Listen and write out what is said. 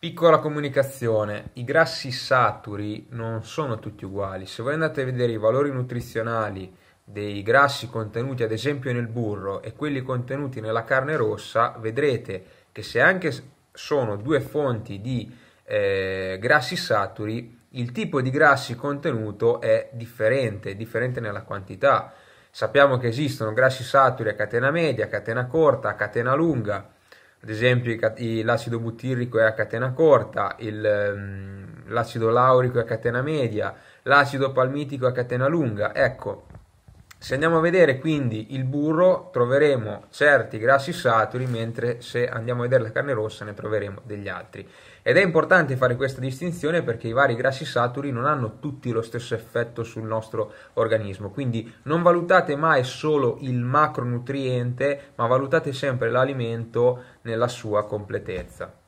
Piccola comunicazione, i grassi saturi non sono tutti uguali, se voi andate a vedere i valori nutrizionali dei grassi contenuti ad esempio nel burro e quelli contenuti nella carne rossa, vedrete che se anche sono due fonti di eh, grassi saturi, il tipo di grassi contenuto è differente, differente nella quantità. Sappiamo che esistono grassi saturi a catena media, a catena corta, a catena lunga, ad esempio l'acido butirrico è a catena corta, ehm, l'acido laurico è a catena media, l'acido palmitico è a catena lunga. Ecco, se andiamo a vedere quindi il burro troveremo certi grassi saturi, mentre se andiamo a vedere la carne rossa ne troveremo degli altri. Ed è importante fare questa distinzione perché i vari grassi saturi non hanno tutti lo stesso effetto sul nostro organismo, quindi non valutate mai solo il macronutriente, ma valutate sempre l'alimento nella sua completezza.